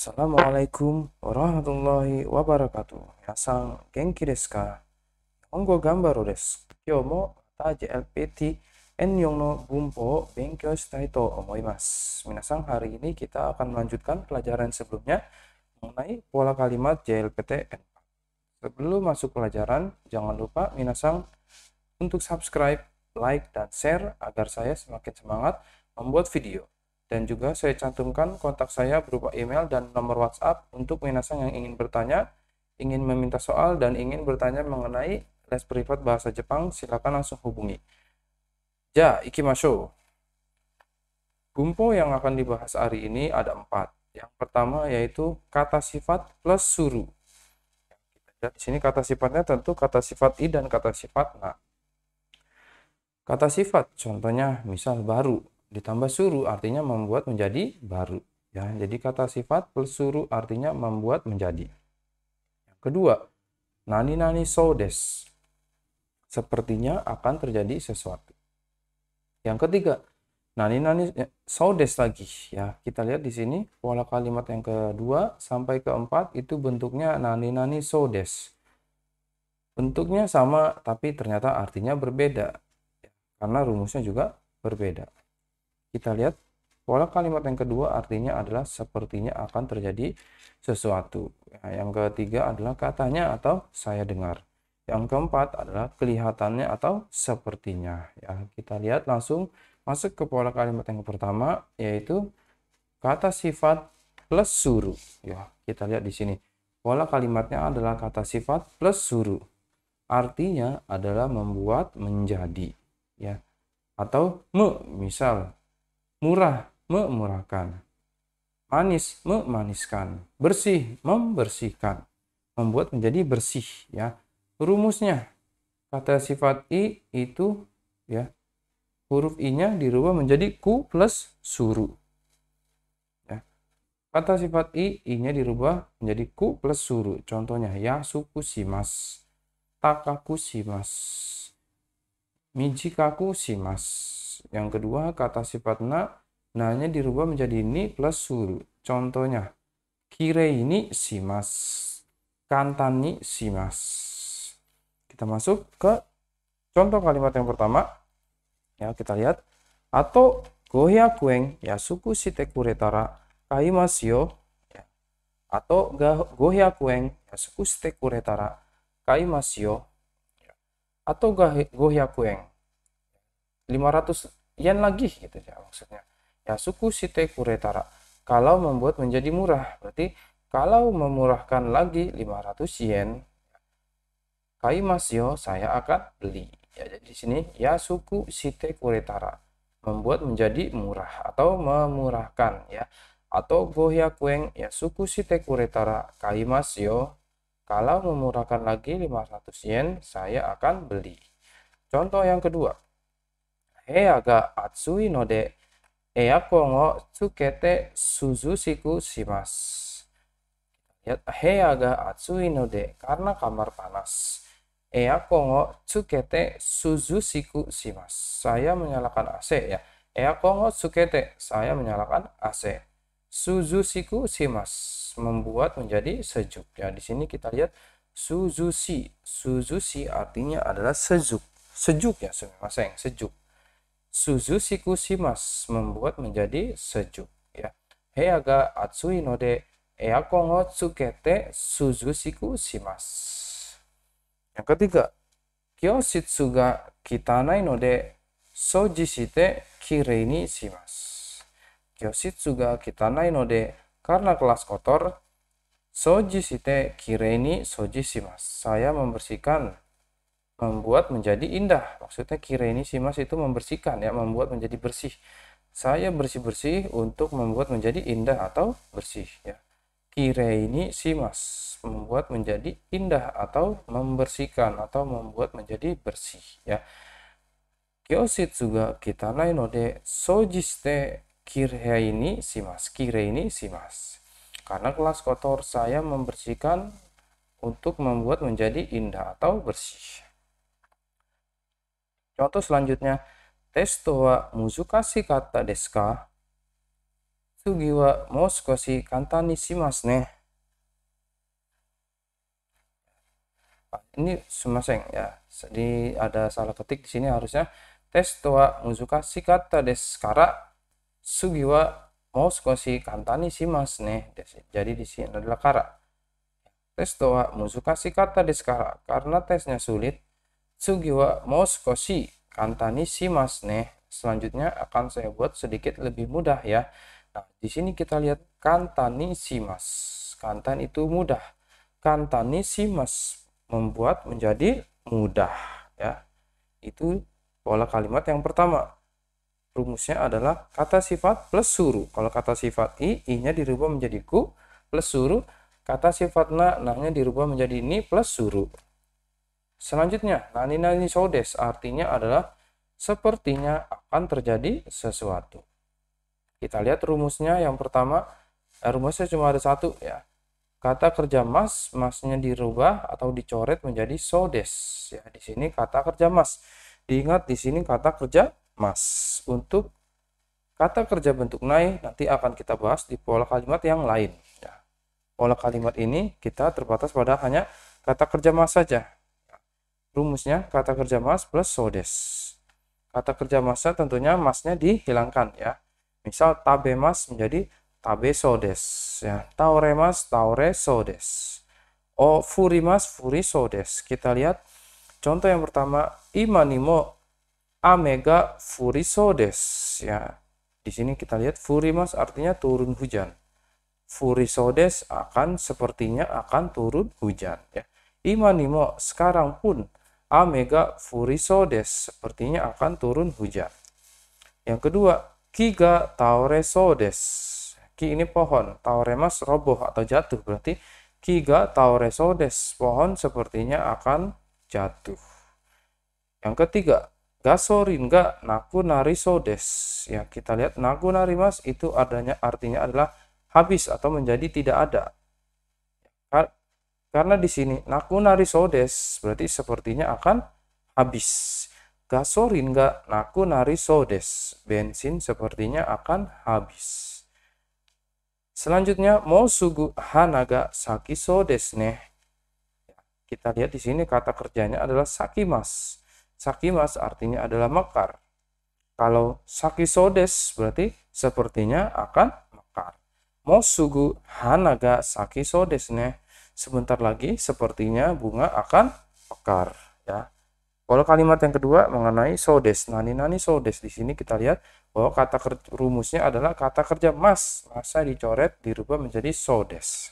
Assalamualaikum warahmatullahi wabarakatuh. mo wabarakatuh. 皆さん、元気ですか日本語頑張ろうです。今日もまた JLPT N4 hari ini kita akan melanjutkan pelajaran sebelumnya mengenai pola kalimat JLPT n Sebelum masuk pelajaran, jangan lupa minasang untuk subscribe, like, dan share agar saya semakin semangat membuat video. Dan juga saya cantumkan kontak saya berupa email dan nomor WhatsApp untuk minasan yang ingin bertanya, ingin meminta soal, dan ingin bertanya mengenai les privat bahasa Jepang, silakan langsung hubungi. Ja, ya, ikimasho. Gumpo yang akan dibahas hari ini ada empat. Yang pertama yaitu kata sifat plus suru. Ya, di sini kata sifatnya tentu kata sifat i dan kata sifat na. Kata sifat, contohnya misal baru, ditambah suru artinya membuat menjadi baru ya jadi kata sifat plus suru artinya membuat menjadi kedua nani nani sodes sepertinya akan terjadi sesuatu yang ketiga nani nani ya, sodes lagi ya kita lihat di sini pola kalimat yang kedua sampai keempat itu bentuknya nani nani sodes bentuknya sama tapi ternyata artinya berbeda karena rumusnya juga berbeda kita lihat pola kalimat yang kedua artinya adalah sepertinya akan terjadi sesuatu. Ya, yang ketiga adalah katanya atau saya dengar. Yang keempat adalah kelihatannya atau sepertinya. Ya, kita lihat langsung masuk ke pola kalimat yang pertama yaitu kata sifat plus suruh. Ya, kita lihat di sini. Pola kalimatnya adalah kata sifat plus suruh. Artinya adalah membuat menjadi ya atau me misal murah memurahkan, manis memaniskan, bersih membersihkan, membuat menjadi bersih ya. Rumusnya kata sifat i itu ya huruf i-nya dirubah menjadi ku plus suru. Ya. Kata sifat i i-nya dirubah menjadi ku plus suru. Contohnya ya suku simas, takaku simas, mijikaku simas. Yang kedua, kata sifat na, nanya dirubah menjadi ini plus suru. Contohnya, kire ini simas, kantani simas. Kita masuk ke contoh kalimat yang pertama. Ya, kita lihat. Atau gohya kueng ya suku shite kuretara kaimasyo yo. Ya. atau gohya kueng ya suku shite kuretara kaimasyo yo. Ya. atau gohya kueng 500 yen lagi gitu ya maksudnya. Ya suku site kuretara. Kalau membuat menjadi murah, berarti kalau memurahkan lagi 500 yen, masio saya akan beli. Ya jadi di sini ya suku site kuretara membuat menjadi murah atau memurahkan ya atau gohya kueng ya suku site kuretara masio kalau memurahkan lagi 500 yen saya akan beli. Contoh yang kedua, ea ga atsui no de eakon wo tsukete simas. shimasu. Heya ga atsui no de karena kamar panas. Eakon wo tsukete suzushiku simas. Saya menyalakan AC ya. Eakon wo tsukete saya menyalakan AC. Suzushiku simas membuat menjadi sejuk. Ya di sini kita lihat suzushi. Suzushi artinya adalah sejuk. Sejuk ya, Sumimasen, sejuk suzu shiku membuat menjadi sejuk ya hea aga atsui no de eakon o tsukete suzu yang ketiga kyoshitsu ga kitanai no de soji shite kirei ni shimas kyoshitsu ga kitanai no de karena kelas kotor soji shite kirei ni soji shimas saya membersihkan membuat menjadi indah. Maksudnya kireni simas itu membersihkan ya, membuat menjadi bersih. Saya bersih-bersih untuk membuat menjadi indah atau bersih ya. Kireni simas membuat menjadi indah atau membersihkan atau membuat menjadi bersih ya. Kyosit juga kita naik node sojiste kireni simas, kireni simas. Karena kelas kotor saya membersihkan untuk membuat menjadi indah atau bersih. Contoh selanjutnya, testo wa muzukashi kata deska, sugiwa Sugi wa kantani kantan ni shimasu ne. Ini sumaseng ya. Jadi ada salah ketik di sini harusnya testo wa muzukashi kata deskara, sugiwa sugi wa kantani kantan ni shimasu ne. Jadi di sini adalah kara. Tes toa musuh kasih kata deskara karena tesnya sulit sugiwa wa moskoshi kantani shimas ne. Selanjutnya akan saya buat sedikit lebih mudah ya. Nah, di sini kita lihat kantani shimas. Kantan itu mudah. Kantani shimas membuat menjadi mudah ya. Itu pola kalimat yang pertama. Rumusnya adalah kata sifat plus suru. Kalau kata sifat i, i-nya dirubah menjadi ku plus suru. Kata sifat na, na-nya dirubah menjadi ni plus suru. Selanjutnya, nani-nani sodes artinya adalah sepertinya akan terjadi sesuatu. Kita lihat rumusnya yang pertama, eh, rumusnya cuma ada satu ya. Kata kerja mas, masnya dirubah atau dicoret menjadi sodes. Ya, di sini kata kerja mas. Diingat di sini kata kerja mas. Untuk kata kerja bentuk nai nanti akan kita bahas di pola kalimat yang lain. Ya. Pola kalimat ini kita terbatas pada hanya kata kerja mas saja rumusnya kata kerja mas plus sodes. Kata kerja masa tentunya masnya dihilangkan ya. Misal tabe mas menjadi tabe sodes ya. Taure mas taure sodes. O furi mas furi sodes. Kita lihat contoh yang pertama imanimo amega furi sodes ya. Di sini kita lihat furi mas artinya turun hujan. Furi sodes akan sepertinya akan turun hujan ya. Imanimo sekarang pun A mega Furisodes sepertinya akan turun hujan. Yang kedua, Kiga Tauresodes. Ki ini pohon, Tauremas roboh atau jatuh berarti Kiga Tauresodes pohon sepertinya akan jatuh. Yang ketiga, Gasoringa Nakunarisodes. Ya, kita lihat Nakunarimas itu adanya artinya adalah habis atau menjadi tidak ada karena di sini sodes berarti sepertinya akan habis. Gasorin nggak sodes Bensin sepertinya akan habis. Selanjutnya mosugu hanaga saki sodes nih. Kita lihat di sini kata kerjanya adalah saki mas saki mas artinya adalah mekar. Kalau saki sodes berarti sepertinya akan mekar. Mosugu hanaga saki sodes nih sebentar lagi sepertinya bunga akan mekar ya. Kalau kalimat yang kedua mengenai sodes, nani nani sodes di sini kita lihat bahwa kata kerja, rumusnya adalah kata kerja mas, masa dicoret dirubah menjadi sodes.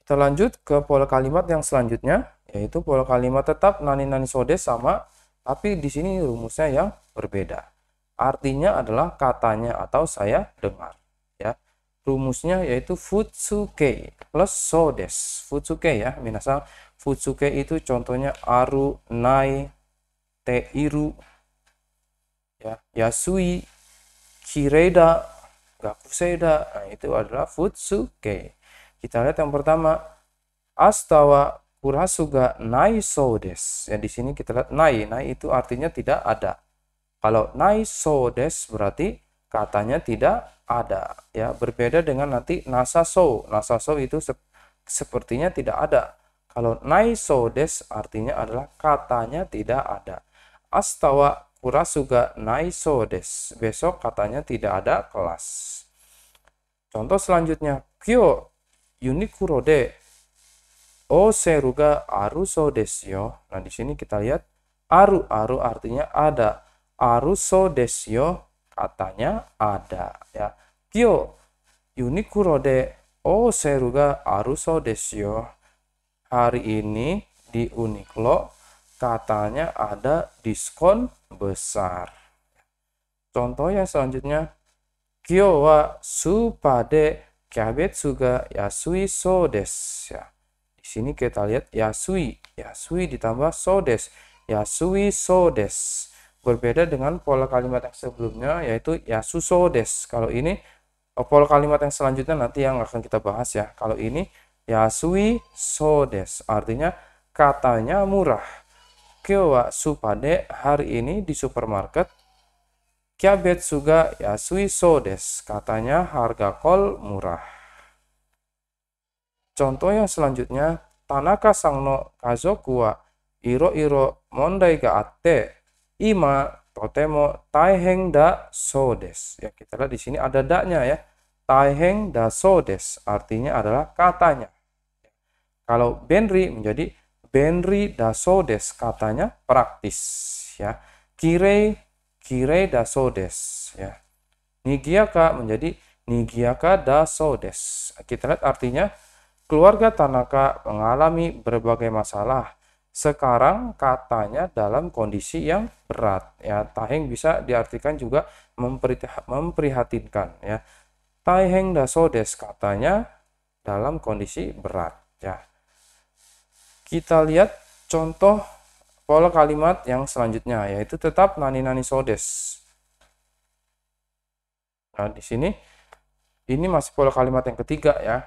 Kita lanjut ke pola kalimat yang selanjutnya yaitu pola kalimat tetap nani nani sodes sama tapi di sini rumusnya yang berbeda. Artinya adalah katanya atau saya dengar rumusnya yaitu futsuke plus sodes. Futsuke ya, minasal Futsuke itu contohnya aru, nai, teiru, ya, yasui, kireda, gakuseda. Nah, itu adalah futsuke. Kita lihat yang pertama, astawa kurasuga nai sodes. Ya, di sini kita lihat nai. Nai itu artinya tidak ada. Kalau nai sodes berarti katanya tidak ada ya berbeda dengan nanti nasaso nasaso itu se sepertinya tidak ada kalau naiso des artinya adalah katanya tidak ada astawa kurasuga des besok katanya tidak ada kelas contoh selanjutnya kyo de o oh, seruga aruso yo nah di sini kita lihat aru aru artinya ada aruso yo katanya ada ya kyo yunikuro de o oh, seruga aruso desyo hari ini di Uniqlo katanya ada diskon besar contoh yang selanjutnya kyo wa supade ga yasui so desu ya di sini kita lihat yasui yasui ditambah so desu yasui so desu berbeda dengan pola kalimat yang sebelumnya yaitu ya suso des. Kalau ini eh, pola kalimat yang selanjutnya nanti yang akan kita bahas ya. Kalau ini ya sui so des artinya katanya murah. Kyowa supade hari ini di supermarket Kyabet suga ya sui so des. Katanya harga kol murah. Contoh yang selanjutnya Tanaka sangno kazokuwa iro iro mondai ga ate ima totemo taiheng da sodes. Ya, kita lihat di sini ada daknya ya. Taiheng da sodes artinya adalah katanya. Kalau benri menjadi benri da sodes katanya praktis ya. Kirei kirei da sodes ya. Nigiaka menjadi Nigiaka da Sodes. Kita lihat artinya, keluarga Tanaka mengalami berbagai masalah sekarang katanya dalam kondisi yang berat ya taheng bisa diartikan juga memprihatinkan ya taiheng dasodes katanya dalam kondisi berat ya kita lihat contoh pola kalimat yang selanjutnya yaitu tetap nani nani sodes nah di sini ini masih pola kalimat yang ketiga ya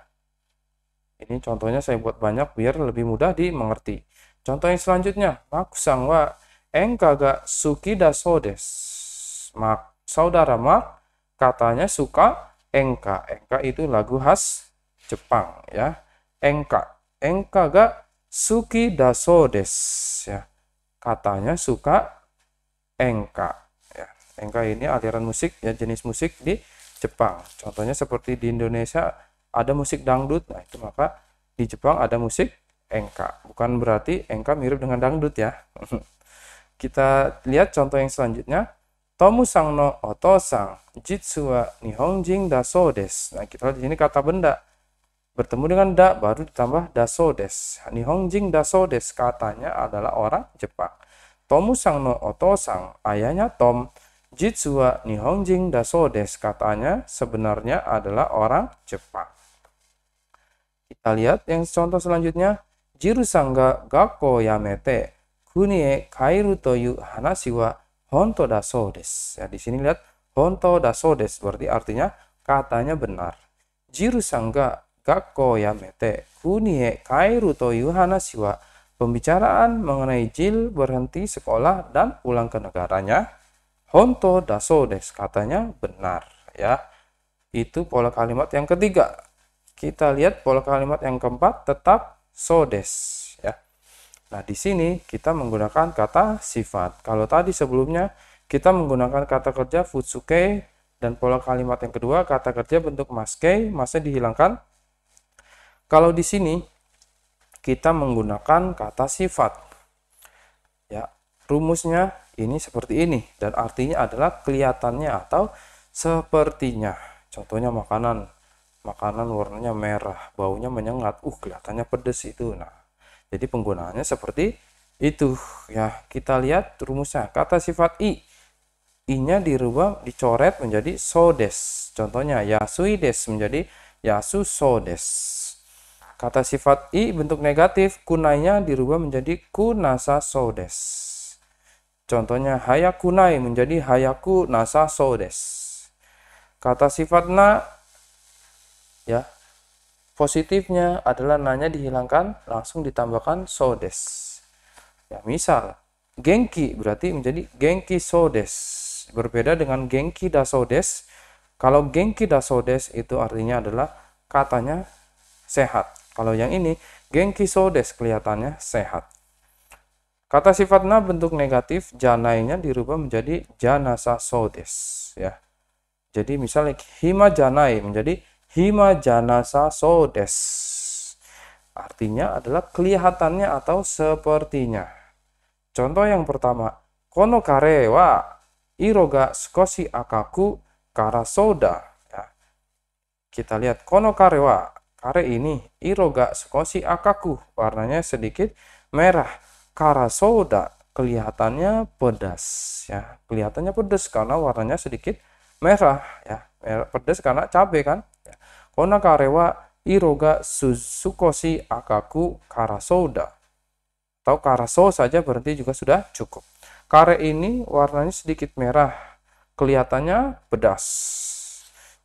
ini contohnya saya buat banyak biar lebih mudah dimengerti Contoh yang selanjutnya, makusang wa engkaga sukida sodes. Mak saudara mak katanya suka engka. Engka itu lagu khas Jepang ya. Engka. Engka ga suki dasodes ya. Katanya suka engka. Ya. Engka ini aliran musik ya jenis musik di Jepang. Contohnya seperti di Indonesia ada musik dangdut. Nah, itu maka di Jepang ada musik engka. Bukan berarti engka mirip dengan dangdut ya. Kita lihat contoh yang selanjutnya. Tomu sang no oto sang jitsu wa nihongjing daso des. Nah, kita lihat di sini kata benda bertemu dengan da baru ditambah daso des. Nihongjing daso des katanya adalah orang Jepang. Tomu sang no oto sang ayahnya Tom jitsu wa nihongjing daso des katanya sebenarnya adalah orang Jepang. Kita lihat yang contoh selanjutnya. ジルさんが学校を辞めて国へ帰るという話は本当だそうです。Ya, di sini lihat honto da berarti artinya katanya benar. Jiru gakko yamete kunie kairu to yuhanasi pembicaraan mengenai Jil berhenti sekolah dan pulang ke negaranya. Honto daso des katanya benar ya. Itu pola kalimat yang ketiga. Kita lihat pola kalimat yang keempat tetap sodes ya. Nah, di sini kita menggunakan kata sifat. Kalau tadi sebelumnya kita menggunakan kata kerja futsuke dan pola kalimat yang kedua kata kerja bentuk maske, masa dihilangkan. Kalau di sini kita menggunakan kata sifat. Ya, rumusnya ini seperti ini dan artinya adalah kelihatannya atau sepertinya. Contohnya makanan, makanan warnanya merah, baunya menyengat, uh kelihatannya pedas itu. Nah, jadi penggunaannya seperti itu ya. Kita lihat rumusnya. Kata sifat i i-nya dirubah dicoret menjadi sodes. Contohnya yasuides menjadi yasu sodes. Kata sifat i bentuk negatif kunainya dirubah menjadi kunasa sodes. Contohnya hayakunai menjadi hayaku nasa sodes. Kata sifat na ya positifnya adalah nanya dihilangkan langsung ditambahkan sodes ya misal genki berarti menjadi genki sodes berbeda dengan genki dasodes kalau genki dasodes itu artinya adalah katanya sehat kalau yang ini genki sodes kelihatannya sehat kata sifatnya bentuk negatif janainya dirubah menjadi janasa sodes ya jadi misalnya hima janai menjadi hima janasa sodes. Artinya adalah kelihatannya atau sepertinya. Contoh yang pertama, kono kare iroga skoshi akaku kara soda. Ya. Kita lihat kono kare kare ini iroga skoshi akaku warnanya sedikit merah kara soda kelihatannya pedas ya kelihatannya pedas karena warnanya sedikit merah ya merah, pedas karena cabe kan Kona karewa iroga susukoshi akaku karasoda. Atau karaso saja berhenti juga sudah cukup. Kare ini warnanya sedikit merah, kelihatannya pedas.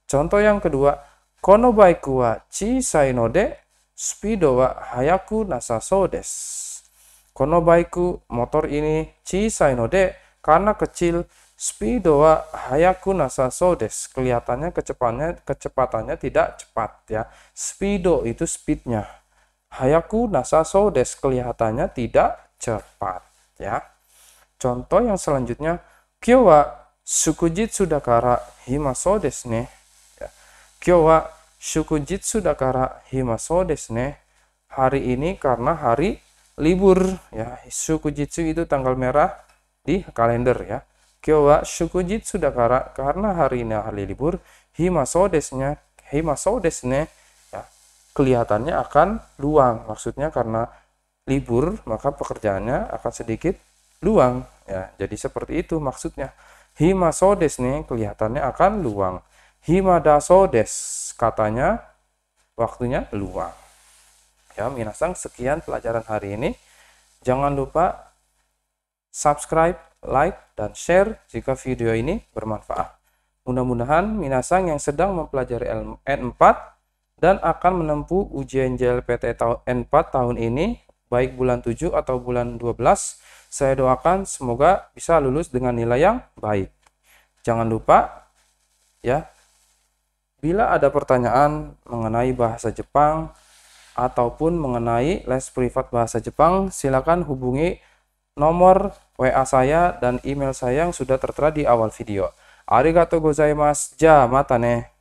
Contoh yang kedua, kono baiku wa chisai no de speedo wa hayaku nasaso desu. Kono baiku motor ini chisai no de karena kecil Speedo wa hayaku nasaso des. Kelihatannya kecepatannya kecepatannya tidak cepat ya. Speedo itu speednya. Hayaku nasaso des. Kelihatannya tidak cepat ya. Contoh yang selanjutnya. Kyo wa sukujitsu dakara himaso des ne. Ya. Kyo wa sukujitsu dakara himaso des ne. Hari ini karena hari libur ya. Sukujitsu itu tanggal merah di kalender ya Kyo wa karena hari ini hari libur, hima sodesnya, hima sodesne, ya, kelihatannya akan luang. Maksudnya karena libur, maka pekerjaannya akan sedikit luang. Ya, jadi seperti itu maksudnya. Hima sodesne, kelihatannya akan luang. Hima sodes, katanya waktunya luang. Ya, minasang sekian pelajaran hari ini. Jangan lupa subscribe like, dan share jika video ini bermanfaat. Mudah-mudahan Minasang yang sedang mempelajari N4 dan akan menempuh ujian JLPT N4 tahun ini, baik bulan 7 atau bulan 12, saya doakan semoga bisa lulus dengan nilai yang baik. Jangan lupa, ya, bila ada pertanyaan mengenai bahasa Jepang ataupun mengenai les privat bahasa Jepang, silakan hubungi nomor WA saya dan email saya yang sudah tertera di awal video. Arigato gozaimasu. Ja, mata ne.